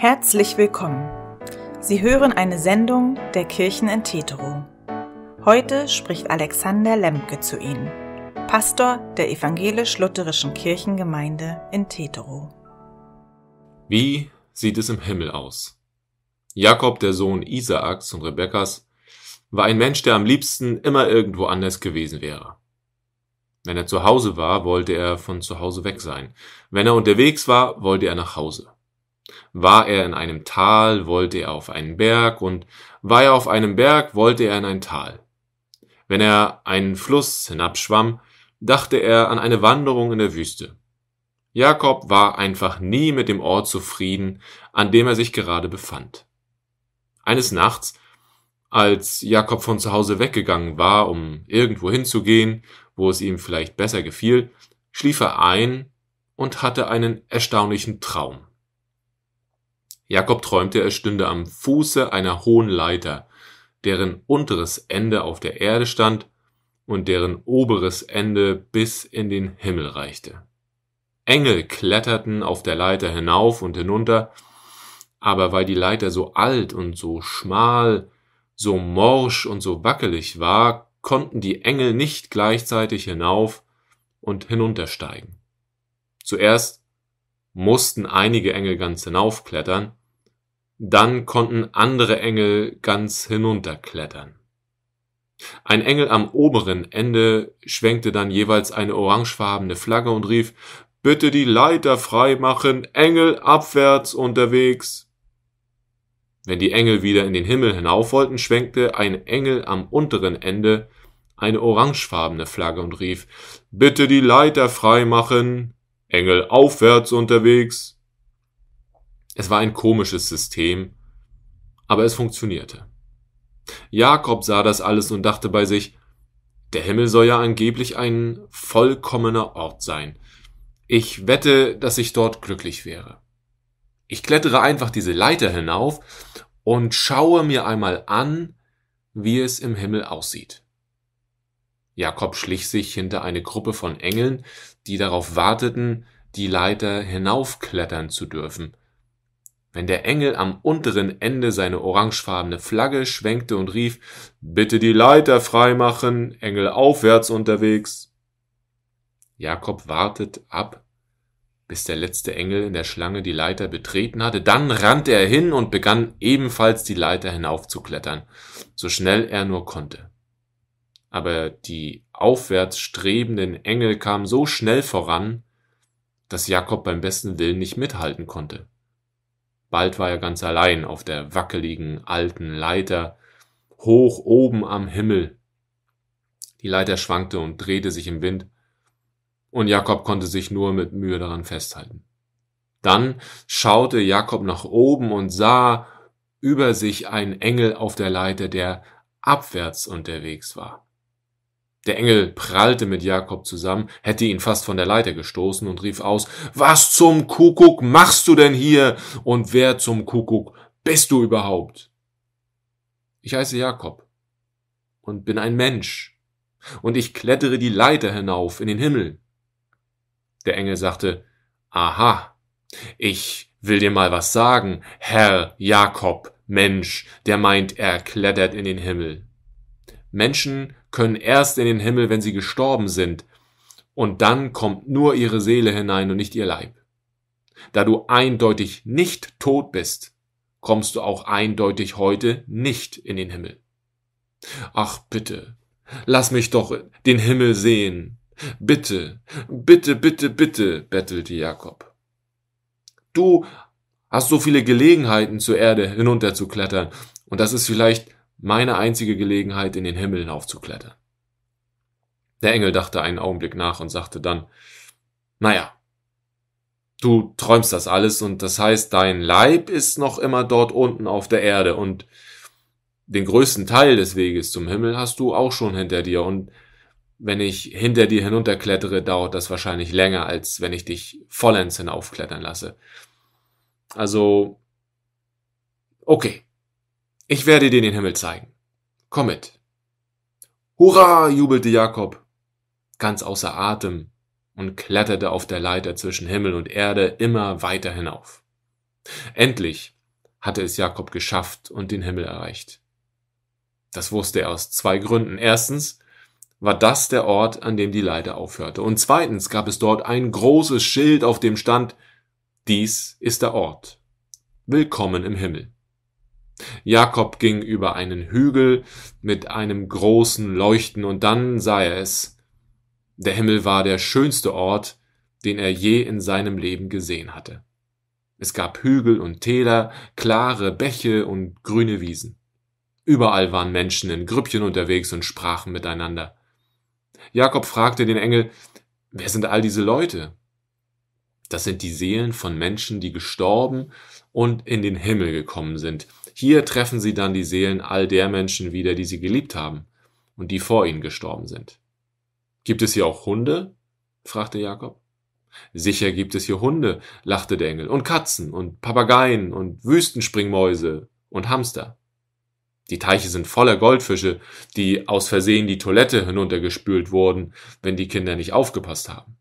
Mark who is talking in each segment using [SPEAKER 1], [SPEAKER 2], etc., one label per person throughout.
[SPEAKER 1] Herzlich willkommen. Sie hören eine Sendung der Kirchen in Teterow. Heute spricht Alexander Lemke zu Ihnen, Pastor der evangelisch-lutherischen Kirchengemeinde in Teterow. Wie sieht es im Himmel aus? Jakob, der Sohn Isaaks und Rebekkas, war ein Mensch, der am liebsten immer irgendwo anders gewesen wäre. Wenn er zu Hause war, wollte er von zu Hause weg sein. Wenn er unterwegs war, wollte er nach Hause. War er in einem Tal, wollte er auf einen Berg, und war er auf einem Berg, wollte er in ein Tal. Wenn er einen Fluss hinabschwamm, dachte er an eine Wanderung in der Wüste. Jakob war einfach nie mit dem Ort zufrieden, an dem er sich gerade befand. Eines Nachts, als Jakob von zu Hause weggegangen war, um irgendwo hinzugehen, wo es ihm vielleicht besser gefiel, schlief er ein und hatte einen erstaunlichen Traum. Jakob träumte, er stünde am Fuße einer hohen Leiter, deren unteres Ende auf der Erde stand und deren oberes Ende bis in den Himmel reichte. Engel kletterten auf der Leiter hinauf und hinunter, aber weil die Leiter so alt und so schmal, so morsch und so wackelig war, konnten die Engel nicht gleichzeitig hinauf und hinuntersteigen. Zuerst mussten einige Engel ganz hinaufklettern, dann konnten andere Engel ganz hinunterklettern. Ein Engel am oberen Ende schwenkte dann jeweils eine orangefarbene Flagge und rief Bitte die Leiter freimachen, Engel abwärts unterwegs. Wenn die Engel wieder in den Himmel hinauf wollten, schwenkte ein Engel am unteren Ende eine orangefarbene Flagge und rief Bitte die Leiter freimachen, Engel aufwärts unterwegs. Es war ein komisches System, aber es funktionierte. Jakob sah das alles und dachte bei sich, der Himmel soll ja angeblich ein vollkommener Ort sein. Ich wette, dass ich dort glücklich wäre. Ich klettere einfach diese Leiter hinauf und schaue mir einmal an, wie es im Himmel aussieht. Jakob schlich sich hinter eine Gruppe von Engeln, die darauf warteten, die Leiter hinaufklettern zu dürfen wenn der Engel am unteren Ende seine orangefarbene Flagge schwenkte und rief Bitte die Leiter freimachen, Engel aufwärts unterwegs. Jakob wartet ab, bis der letzte Engel in der Schlange die Leiter betreten hatte, dann rannte er hin und begann ebenfalls die Leiter hinaufzuklettern, so schnell er nur konnte. Aber die aufwärts strebenden Engel kamen so schnell voran, dass Jakob beim besten Willen nicht mithalten konnte. Bald war er ganz allein auf der wackeligen alten Leiter, hoch oben am Himmel. Die Leiter schwankte und drehte sich im Wind, und Jakob konnte sich nur mit Mühe daran festhalten. Dann schaute Jakob nach oben und sah über sich einen Engel auf der Leiter, der abwärts unterwegs war. Der Engel prallte mit Jakob zusammen, hätte ihn fast von der Leiter gestoßen und rief aus Was zum Kuckuck machst du denn hier? Und wer zum Kuckuck bist du überhaupt? Ich heiße Jakob und bin ein Mensch, und ich klettere die Leiter hinauf in den Himmel. Der Engel sagte Aha, ich will dir mal was sagen, Herr Jakob, Mensch, der meint, er klettert in den Himmel. Menschen können erst in den Himmel, wenn sie gestorben sind, und dann kommt nur ihre Seele hinein und nicht ihr Leib. Da du eindeutig nicht tot bist, kommst du auch eindeutig heute nicht in den Himmel. Ach bitte, lass mich doch den Himmel sehen. Bitte, bitte, bitte, bitte, bettelte Jakob. Du hast so viele Gelegenheiten zur Erde hinunterzuklettern, und das ist vielleicht meine einzige Gelegenheit, in den Himmel hinaufzuklettern. Der Engel dachte einen Augenblick nach und sagte dann, naja, du träumst das alles und das heißt, dein Leib ist noch immer dort unten auf der Erde und den größten Teil des Weges zum Himmel hast du auch schon hinter dir und wenn ich hinter dir hinunterklettere, dauert das wahrscheinlich länger, als wenn ich dich vollends hinaufklettern lasse. Also, okay, ich werde dir den Himmel zeigen. Komm mit. Hurra! jubelte Jakob, ganz außer Atem und kletterte auf der Leiter zwischen Himmel und Erde immer weiter hinauf. Endlich hatte es Jakob geschafft und den Himmel erreicht. Das wusste er aus zwei Gründen. Erstens war das der Ort, an dem die Leiter aufhörte. Und zweitens gab es dort ein großes Schild, auf dem stand, dies ist der Ort. Willkommen im Himmel. Jakob ging über einen Hügel mit einem großen Leuchten, und dann sah er es. Der Himmel war der schönste Ort, den er je in seinem Leben gesehen hatte. Es gab Hügel und Täler, klare Bäche und grüne Wiesen. Überall waren Menschen in Grüppchen unterwegs und sprachen miteinander. Jakob fragte den Engel, wer sind all diese Leute? Das sind die Seelen von Menschen, die gestorben und in den Himmel gekommen sind, hier treffen sie dann die Seelen all der Menschen wieder, die sie geliebt haben und die vor ihnen gestorben sind. Gibt es hier auch Hunde? fragte Jakob. Sicher gibt es hier Hunde, lachte der Engel, und Katzen und Papageien und Wüstenspringmäuse und Hamster. Die Teiche sind voller Goldfische, die aus Versehen die Toilette hinuntergespült wurden, wenn die Kinder nicht aufgepasst haben.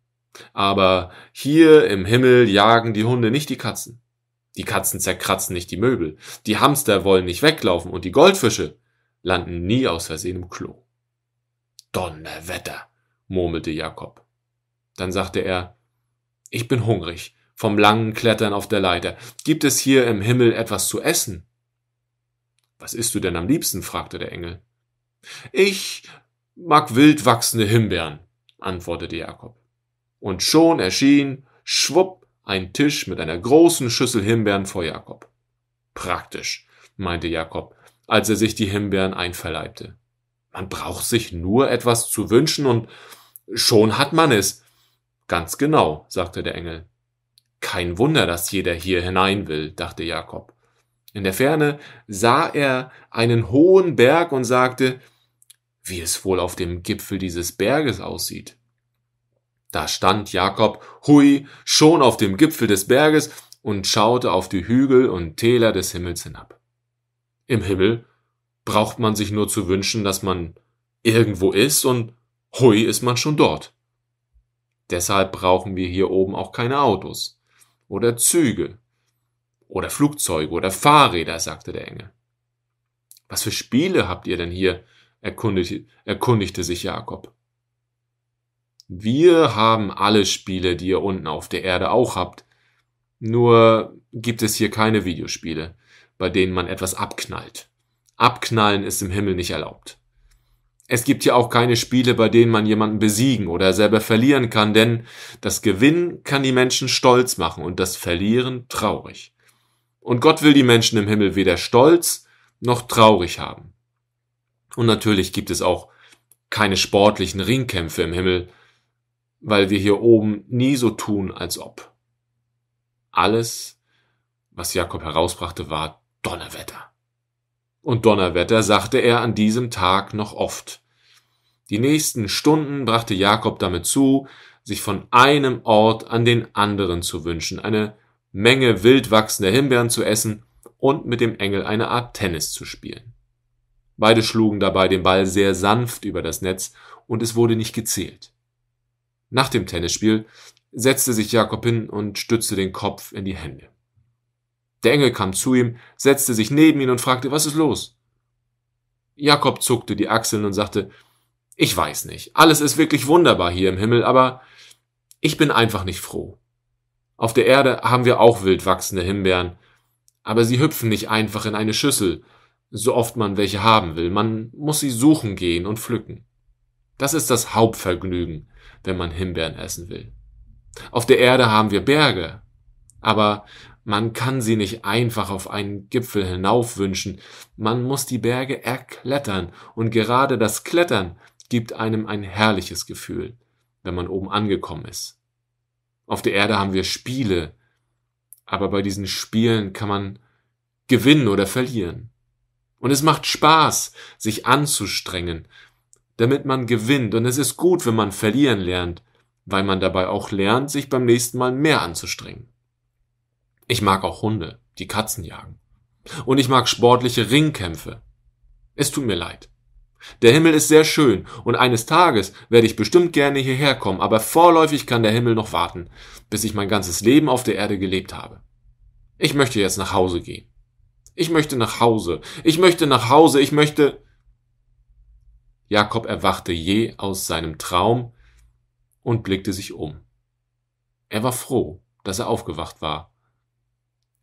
[SPEAKER 1] Aber hier im Himmel jagen die Hunde nicht die Katzen. Die Katzen zerkratzen nicht die Möbel. Die Hamster wollen nicht weglaufen und die Goldfische landen nie aus Versehen im Klo. Donnerwetter, murmelte Jakob. Dann sagte er, ich bin hungrig vom langen Klettern auf der Leiter. Gibt es hier im Himmel etwas zu essen? Was isst du denn am liebsten? fragte der Engel. Ich mag wild wachsende Himbeeren, antwortete Jakob. Und schon erschien, schwupp, ein Tisch mit einer großen Schüssel Himbeeren vor Jakob. Praktisch, meinte Jakob, als er sich die Himbeeren einverleibte. Man braucht sich nur etwas zu wünschen und schon hat man es. Ganz genau, sagte der Engel. Kein Wunder, dass jeder hier hinein will, dachte Jakob. In der Ferne sah er einen hohen Berg und sagte, wie es wohl auf dem Gipfel dieses Berges aussieht. Da stand Jakob, hui, schon auf dem Gipfel des Berges und schaute auf die Hügel und Täler des Himmels hinab. Im Himmel braucht man sich nur zu wünschen, dass man irgendwo ist und hui ist man schon dort. Deshalb brauchen wir hier oben auch keine Autos oder Züge oder Flugzeuge oder Fahrräder, sagte der Engel. Was für Spiele habt ihr denn hier? erkundigte, erkundigte sich Jakob. Wir haben alle Spiele, die ihr unten auf der Erde auch habt. Nur gibt es hier keine Videospiele, bei denen man etwas abknallt. Abknallen ist im Himmel nicht erlaubt. Es gibt hier auch keine Spiele, bei denen man jemanden besiegen oder selber verlieren kann, denn das Gewinnen kann die Menschen stolz machen und das Verlieren traurig. Und Gott will die Menschen im Himmel weder stolz noch traurig haben. Und natürlich gibt es auch keine sportlichen Ringkämpfe im Himmel, weil wir hier oben nie so tun, als ob. Alles, was Jakob herausbrachte, war Donnerwetter. Und Donnerwetter sagte er an diesem Tag noch oft. Die nächsten Stunden brachte Jakob damit zu, sich von einem Ort an den anderen zu wünschen, eine Menge wild wachsender Himbeeren zu essen und mit dem Engel eine Art Tennis zu spielen. Beide schlugen dabei den Ball sehr sanft über das Netz und es wurde nicht gezählt. Nach dem Tennisspiel setzte sich Jakob hin und stützte den Kopf in die Hände. Der Engel kam zu ihm, setzte sich neben ihn und fragte, was ist los? Jakob zuckte die Achseln und sagte, ich weiß nicht, alles ist wirklich wunderbar hier im Himmel, aber ich bin einfach nicht froh. Auf der Erde haben wir auch wild wachsende Himbeeren, aber sie hüpfen nicht einfach in eine Schüssel, so oft man welche haben will, man muss sie suchen gehen und pflücken. Das ist das Hauptvergnügen, wenn man Himbeeren essen will. Auf der Erde haben wir Berge, aber man kann sie nicht einfach auf einen Gipfel hinaufwünschen, man muss die Berge erklettern, und gerade das Klettern gibt einem ein herrliches Gefühl, wenn man oben angekommen ist. Auf der Erde haben wir Spiele, aber bei diesen Spielen kann man gewinnen oder verlieren. Und es macht Spaß, sich anzustrengen, damit man gewinnt. Und es ist gut, wenn man verlieren lernt, weil man dabei auch lernt, sich beim nächsten Mal mehr anzustrengen. Ich mag auch Hunde, die Katzen jagen. Und ich mag sportliche Ringkämpfe. Es tut mir leid. Der Himmel ist sehr schön und eines Tages werde ich bestimmt gerne hierher kommen, aber vorläufig kann der Himmel noch warten, bis ich mein ganzes Leben auf der Erde gelebt habe. Ich möchte jetzt nach Hause gehen. Ich möchte nach Hause. Ich möchte nach Hause. Ich möchte. Jakob erwachte je aus seinem Traum und blickte sich um. Er war froh, dass er aufgewacht war.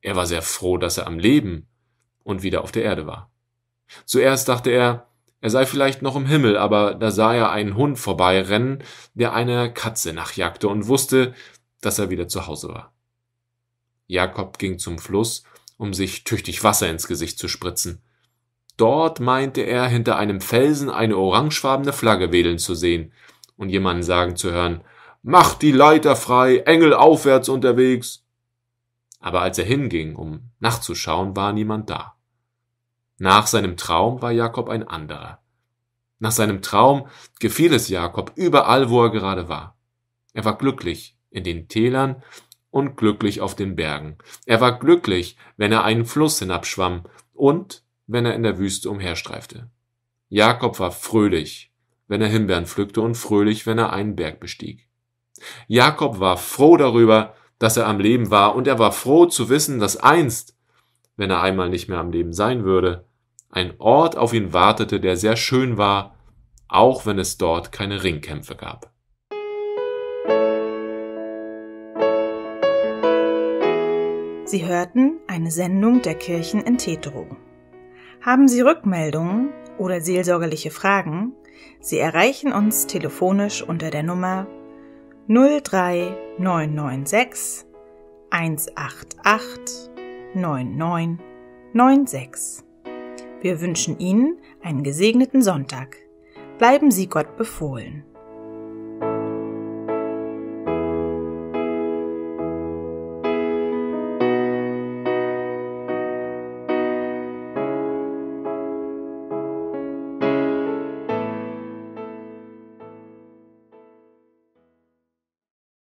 [SPEAKER 1] Er war sehr froh, dass er am Leben und wieder auf der Erde war. Zuerst dachte er, er sei vielleicht noch im Himmel, aber da sah er einen Hund vorbeirennen, der eine Katze nachjagte und wusste, dass er wieder zu Hause war. Jakob ging zum Fluss, um sich tüchtig Wasser ins Gesicht zu spritzen. Dort meinte er, hinter einem Felsen eine orangefarbene Flagge wedeln zu sehen und jemanden sagen zu hören, Macht die Leiter frei, Engel aufwärts unterwegs. Aber als er hinging, um nachzuschauen, war niemand da. Nach seinem Traum war Jakob ein anderer. Nach seinem Traum gefiel es Jakob überall, wo er gerade war. Er war glücklich in den Tälern und glücklich auf den Bergen. Er war glücklich, wenn er einen Fluss hinabschwamm und wenn er in der Wüste umherstreifte. Jakob war fröhlich, wenn er Himbeeren pflückte und fröhlich, wenn er einen Berg bestieg. Jakob war froh darüber, dass er am Leben war, und er war froh zu wissen, dass einst, wenn er einmal nicht mehr am Leben sein würde, ein Ort auf ihn wartete, der sehr schön war, auch wenn es dort keine Ringkämpfe gab. Sie hörten eine Sendung der Kirchen in Teterow. Haben Sie Rückmeldungen oder seelsorgerliche Fragen? Sie erreichen uns telefonisch unter der Nummer 03996 188 9996. Wir wünschen Ihnen einen gesegneten Sonntag. Bleiben Sie Gott befohlen.